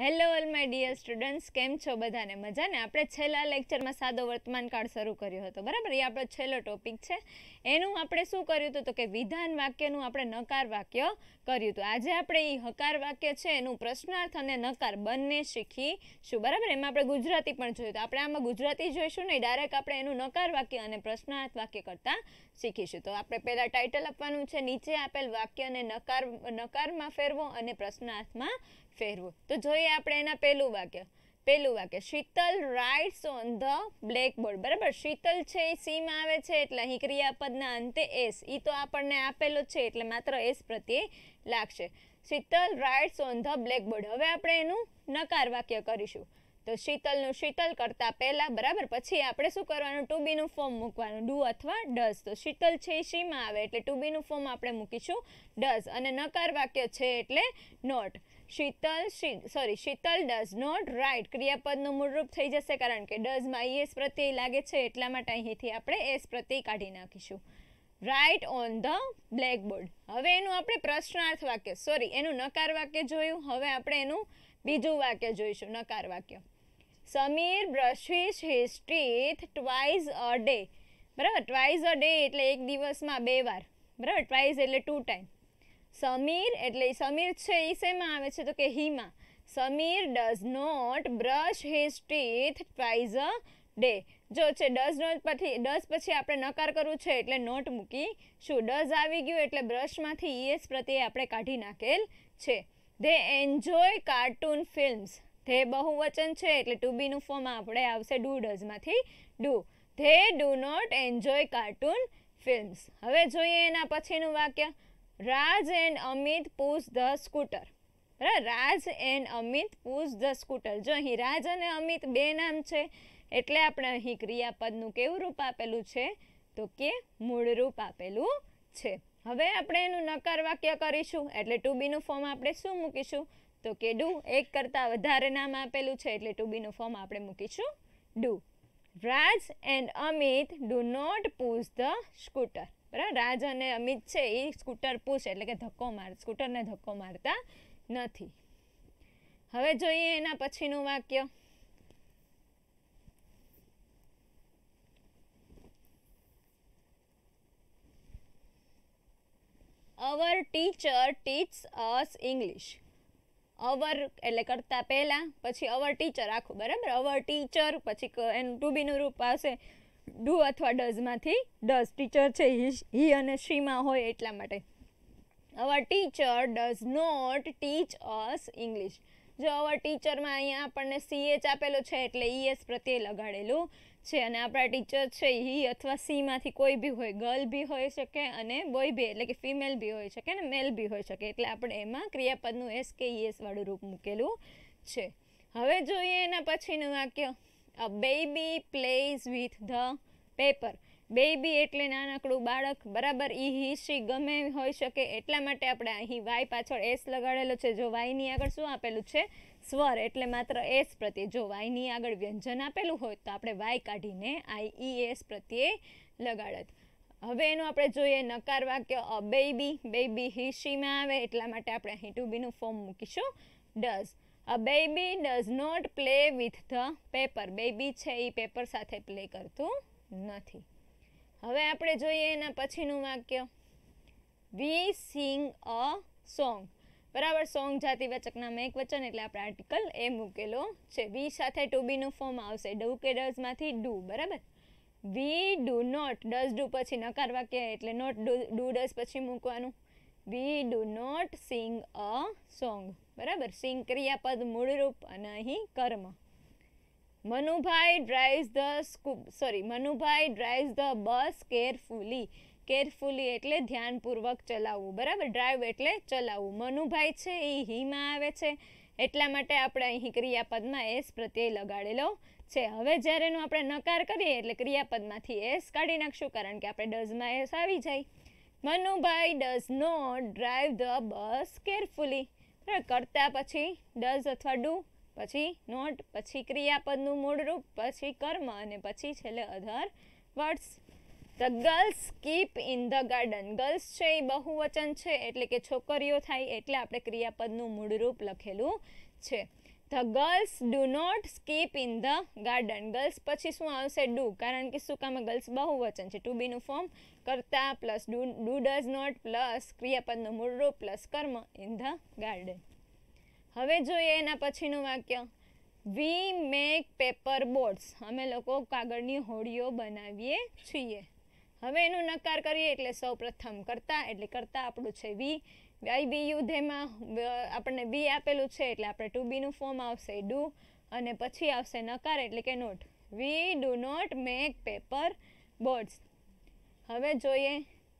Hello all my dear students કેમ છો બધાને મજાને આપણે છેલ્લા લેક્ચરમાં સાદો વર્તમાન કાળ શરૂ કર્યો હતો બરાબર એ આપણો છેલ્લો ટોપિક છે એનું આપણે શું કર્યું હતું તો કે વિધાન વાક્યનું આપણે નકાર વાક્ય કર્યું હતું આજે આપણે એ હકાર વાક્ય છે એનું પ્રશ્નાર્થ અને નકાર બંને શીખીશું બરાબર એમાં આપણે ગુજરાતી પણ જોયું તો આપણે આમાં ગુજરાતી જોઈશું નહીં ડાયરેક્ટ આપણે એનું નકાર વાક્ય અને પ્રશ્નાર્થ વાક્ય કરતાં શીખીશું તો આપણે પહેલાં ટાઇટલ આપવાનું છે નીચે આપેલ વાક્યને નકાર નકારમાં ફેરવો અને પ્રશ્નાર્થમાં પહેરવું તો જોઈએ આપણે એના પહેલું વાક્ય પહેલું વાક્ય Sheetal writes on the blackboard બરાબર શીતલ છે એ સીમાં આવે છે એટલે અહીં ક્રિયાપદના અંતે એસ એ તો આપણને આપેલો છે એટલે માત્ર એસ પ્રત્યે લાગશે Sheetal writes on the blackboard હવે આપણે એનું નકાર વાક્ય કરીશું તો શીતલનું શીતલ કરતાં પહેલાં બરાબર પછી આપણે શું કરવાનું ટુ બીનું ફોર્મ મૂકવાનું ડુ અથવા ડસ તો શીતલ છે એ શીમાં આવે એટલે ટુ બીનું ફોર્મ આપણે મૂકીશું ડઝ અને નકાર વાક્ય છે એટલે not Sheetal she sorry Sheetal does not write ક્રિયાપદનું મૂળરૂપ થઈ જશે કારણ કે ડઝમાં ઈએસ પ્રત્યય લાગે છે એટલા માટે અહીંથી આપણે એસ પ્રત્યય કાઢી નાખીશું રાઇટ ઓન ધ બ્લેકબોર્ડ હવે એનું આપણે પ્રશ્નાર્થ વાક્ય સોરી એનું નકાર વાક્ય જોયું હવે આપણે એનું બીજું વાક્ય જોઈશું નકાર વાક્ય Sameer brushes his twice a day બરાબર ટ્વાઇઝ અ ડે એટલે એક દિવસમાં બે વાર બરાબર ટ્વાઇઝ એટલે ટુ ટાઈમ સમીર એટલે સમીર છે એ શેમાં આવે છે તો કે હીમાં Sameer does not brush his teeth twice a day જો છે ડઝ નોટ પછી ડઝ પછી આપણે નકાર કરવું છે એટલે નોટ મૂકી શું ડઝ આવી ગયું એટલે બ્રશમાંથી ઈએસ પ્રત્યે આપણે કાઢી નાખેલ છે they enjoy cartoon films they બહુવચન છે એટલે ટુ બીનું ફોર્મ આપણે આવશે ડુ ડઝમાંથી do they do not enjoy cartoon films હવે જોઈએ એના પછીનું વાક્ય Raj and Amit Amit the scooter scooter. Raj and Amit push the scooter જો અહીં રાજ અને અમિત બે નામ છે એટલે આપણે અહીં ક્રિયાપદનું કેવું રૂપ આપેલું છે તો કે મૂળ રૂપ આપેલું છે હવે આપણે એનું નકાર વાક્ય કરીશું એટલે ટુ બીનું ફોર્મ આપણે શું મૂકીશું તો કે ડુ એક કરતાં વધારે નામ આપેલું છે એટલે ટુ બીનું ફોર્મ આપણે મૂકીશું do Raj and Amit do not push the scooter બરાબર રાજ અને અમિત છે એ સ્કૂટર પુશ એટલે કે ધક્કો માર સ્કૂટરને ધક્કો મારતા નથી હવે જોઈએ એના પછીનું વાક્ય અવર ટીચર ટીચ્સ અસ ઇંગ્લિશ અવર એટલે કરતાં પહેલાં પછી અવર ટીચર આખું બરાબર અવર ટીચર પછી એનું ટુ બીનું રૂપ આવશે ડુ અથવા ડઝમાંથી ડઝ ટીચર છે હી અને શીમાં હોય એટલા માટે our teacher does not teach us English જો અવર ટીચરમાં અહીંયા આપણને સીએચ આપેલું છે એટલે ઈએસ પ્રત્યે લગાડેલું છે અને આપણા ટીચર છે હી અથવા સીમાંથી કોઈ બી હોય ગર્લ બી હોઈ શકે અને બોય બી એટલે કે ફિમેલ બી હોઈ શકે અને મેલ બી હોઈ શકે એટલે આપણે એમાં ક્રિયાપદનું એસ કે વાળું રૂપ મૂકેલું છે હવે જોઈએ એના પછીનું વાક્ય a baby plays with the paper baby એટલે નાનકડું બાળક બરાબર ઈ હી શી ગમે હોઈ શકે એટલા માટે આપણે અહીં વાય પાછળ એસ લગાડેલો છે જો વાયની આગળ શું આપેલું છે સ્વર એટલે માત્ર એસ પ્રત્યે જો વાયની આગળ વ્યંજન આપેલું હોય તો આપણે વાય કાઢીને આઈ ઈ એસ પ્રત્યે લગાડત હવે એનું આપણે જોઈએ નકાર વાક્ય અ બેબી બેબી હી શીમાં આવે એટલા માટે આપણે અહીં ટુ બીનું ફોર્મ મૂકીશું does a baby does not play with the paper baby છે એ પેપર સાથે પ્લે કરતું નથી હવે આપણે જોઈએ એના પછીનું વાક્ય વી સિંગ અ સોંગ બરાબર સોંગ જાતિવાચકના નામ એક વચન એટલે આપણે આર્ટિકલ એ મૂકેલો છે વી સાથે ટુ બીનું ફોર્મ આવશે ડુ કે ડઝમાંથી ડુ બરાબર we do not does do પછી નકાર વાક્ય એટલે નોટ ડુ ડુ ડઝ પછી મૂકવાનું we do not sing a song બરાબર સિંગ ક્રિયાપદ મૂળરૂપ અને અહીં કર્મ Manubhai drives the sorry Manubhai drives the bus carefully carefully એટલે ધ્યાનપૂર્વક ચલાવવું બરાબર ડ્રાઈવ એટલે ચલાવવું મનુભાઈ છે એ હીમાં આવે છે એટલા માટે આપણે અહીં ક્રિયાપદમાં એસ પ્રત્યય લગાડેલો છે હવે જ્યારે એનો આપણે નકાર કરીએ એટલે ક્રિયાપદમાંથી એસ કાઢી નાખશું કારણ કે આપણે ડઝમાં એસ આવી જાય Manubhai does not drive the bus carefully કરતા પછી ડઝ અથવા ડુ પછી નોટ પછી ક્રિયાપદનું મૂળરૂપ પછી કર્મ અને પછી છેલ્લે other words the girls keep in the garden girls છે એ બહુવચન છે એટલે કે છોકરીઓ થાય એટલે આપણે ક્રિયાપદનું મૂળરૂપ લખેલું છે the girls do not skip in the garden girls પછી શું આવશે ડુ કારણ કે શું કામ ગર્લ્સ બહુવચન છે ટુ બીનું ફોર્મ કરતા plus do do does not plus ક્રિયાપદનું મૂળરૂપ પ્લસ કર્મ ઇન ધ ગાર્ડન હવે જોઈએ એના પછીનું વાક્ય વી મેક પેપર બોર્ડ્સ અમે લોકો કાગળની હોડીઓ બનાવીએ છીએ હવે એનું નકાર કરીએ એટલે સૌ પ્રથમ કરતા એટલે કરતા આપણું છે વી આઈ આઈબીયુ ધેમાં આપણને બી આપેલું છે એટલે આપણે ટુ બીનું ફોર્મ આવશે ડુ અને પછી આવશે નકાર એટલે કે not we do not make paper boards હવે જોઈએ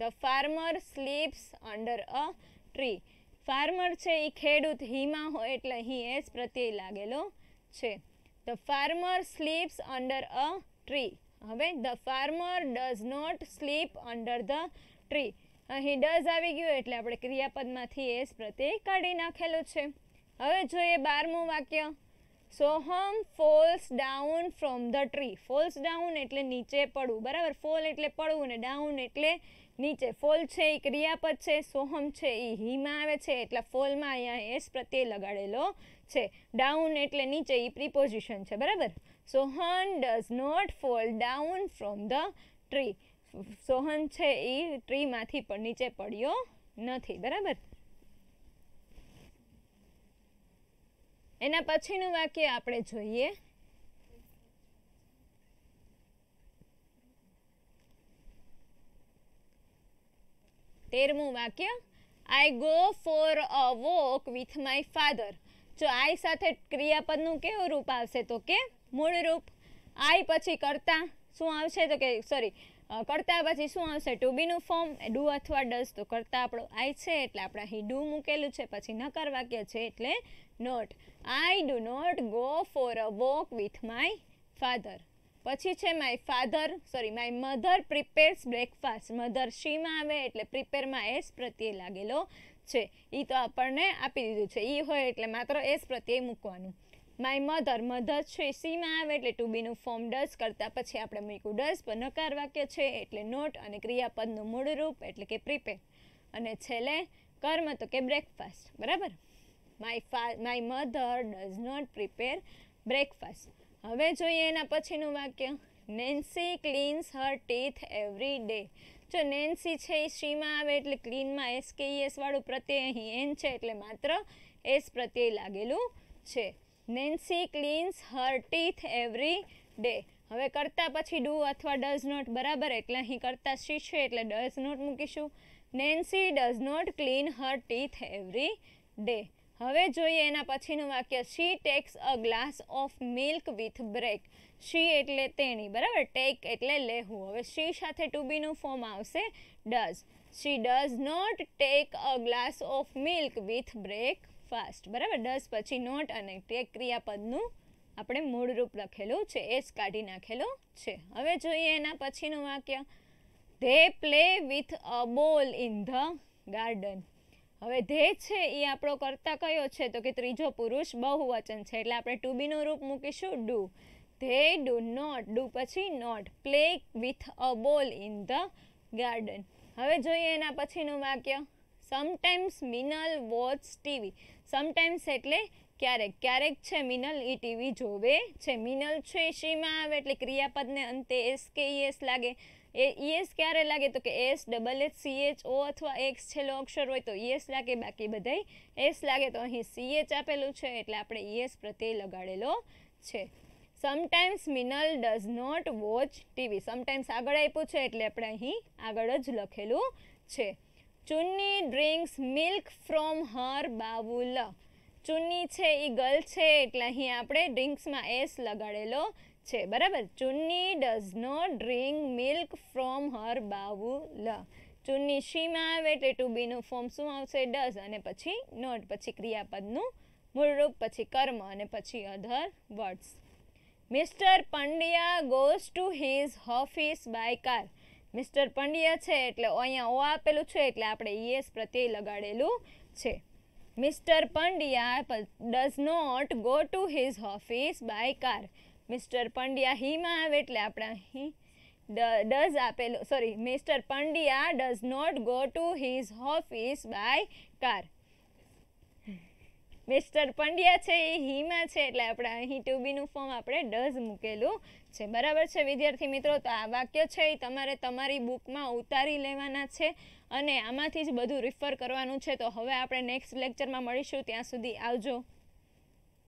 the farmer sleeps under a tree farmer છે એ ખેડૂત હીમાં હોય એટલે હી એસ પ્રત્યય લાગેલો છે the farmer sleeps under a tree હવે the farmer does not sleep under the tree અહીં ડઝ આવી ગયું એટલે આપણે ક્રિયાપદમાંથી એસ પ્રત્યે કાઢી નાખેલું છે હવે જોઈએ બારમું વાક્ય Soham falls down from the tree falls down એટલે નીચે પડવું બરાબર ફોલ એટલે પડવું અને ડાઉન એટલે નીચે ફોલ છે એ ક્રિયાપદ છે સોહમ છે એ હીમાં આવે છે એટલે ફોલમાં અહીંયા એસ પ્રત્યે લગાડેલો છે ડાઉન એટલે નીચે એ પ્રિપોઝિશન છે બરાબર Sohan does not fall down from the tree Sohan છે એ ટ્રીમાંથી પણ નીચે પડ્યો નથી બરાબર એના પછીનું વાક્ય આપણે જોઈએ તેરમું વાક્ય I go for a walk with my father જો આઈ સાથે ક્રિયાપદનું કેવું રૂપ આવશે તો કે મૂળ રૂપ આઈ પછી કરતા શું આવશે તો કે સોરી કરતા પછી શું આવશે ટુ બીનું ફોર્મ ડુ અથવા ડસ તો કરતા આપણો આઈ છે એટલે આપણે અહીં ડુ મૂકેલું છે પછી નકાર વાક્ય છે એટલે not I do not go for a walk with my father પછી છે my father sorry my mother prepares breakfast mother શીમાં આવે એટલે પ્રિપેરમાં એસ પ્રત્યે લાગેલો છે એ તો આપણને આપી દીધું છે એ હોય એટલે માત્ર એસ પ્રત્યે મૂકવાનું માય મધર મધર છે સીમાં આવે એટલે ટુ બીનું ફોર્મ ડસ કરતાં પછી આપણે મૂક્યું ડસ પર નકાર વાક્ય છે એટલે નોટ અને ક્રિયાપદનું મૂળરૂપ એટલે કે પ્રિપેર અને છેલ્લે કર્મ તો કે બ્રેકફાસ્ટ બરાબર માય ફા my mother does not prepare breakfast હવે જોઈએ એના પછીનું વાક્ય Nancy cleans her teeth every day જો નેન્સી છે એ શીમાં આવે એટલે ક્લીનમાં એસ કે વાળું પ્રત્યય અહીં એન છે એટલે માત્ર એસ પ્રત્યય લાગેલું છે Nancy cleans her teeth every day હવે કરતા પછી ડુ અથવા ડઝ નોટ બરાબર એટલે અહીં કરતા શી છે એટલે ડઝ નોટ મૂકીશું Nancy does not clean her teeth every day હવે જોઈએ એના પછીનું વાક્ય she takes a glass of milk with break she એટલે તેણી બરાબર ટેક એટલે લેવું હવે શી સાથે ટુ બીનું ફોર્મ આવશે does she does not take a glass of milk with breakfast બરાબર ડસ પછી નોટ અને તે ક્રિયાપદનું આપણે મૂળરૂપ લખેલું છે એસ કાઢી નાખેલું છે હવે જોઈએ એના પછીનું વાક્ય they play with a ball in the garden હવે ધે છે એ આપણો કરતા કયો છે તો કે ત્રીજો પુરુષ બહુવચન છે એટલે આપણે ટુ રૂપ મૂકીશું do they do not do પછી not play with a ball in the garden હવે જોઈએ એના પછીનું વાક્ય sometimes Minal watch TV sometimes એટલે ક્યારેક ક્યારેક છે મિનલ એ ટીવી જોવે છે મિનલ છે શીમાં આવે એટલે ક્રિયાપદને અંતે એસ કે એસ લાગે એ ઈએસ e ક્યારે લાગે તો કે S double H C H O અથવા એક્સ છેલ્લો અક્ષર હોય તો ઈએસ e લાગે બાકી બધાય એસ લાગે તો અહીં સી એચ આપેલું છે એટલે આપણે ઈએસ e પ્રત્યે લગાડેલો છે sometimes Minal does not watch TV sometimes આગળ આપ્યું છે એટલે આપણે અહીં આગળ જ લખેલું છે Chunni drinks milk from her બાબુલ ચુન્ની છે એ ગર્લ છે એટલે અહીં આપણે ડ્રિંક્સમાં એસ લગાડેલો છે બરાબર Chunni does not drink milk from her બાવુ લ ચુન્ની શીમાં આવે એટલે ટુ બીનું ફોર્મ શું આવશે ડઝ અને પછી નોટ પછી ક્રિયાપદનું મૂળરૂપ પછી કર્મ અને પછી other words Mr Pandya goes to his office by car Mr Pandya છે એટલે અહીંયા ઓ આપેલું છે એટલે આપણે ઈએસ પ્રત્યે લગાડેલું છે Mr Pandya does not go to his office by car Mr Pandya હીમાં આવે એટલે આપણે અહીં ડઝ આપેલું sorry Mr Pandya does not go to his office by car Mr Pandya છે એ હીમાં છે એટલે આપણે અહીં ટુ ફોર્મ આપણે ડઝ મૂકેલું છે બરાબર છે વિદ્યાર્થી મિત્રો તો આ વાક્ય છે એ તમારે તમારી બુકમાં ઉતારી લેવાના છે અને આમાંથી જ બધું રિફર કરવાનું છે તો હવે આપણે નેક્સ્ટ લેક્ચરમાં મળીશું ત્યાં સુધી આવજો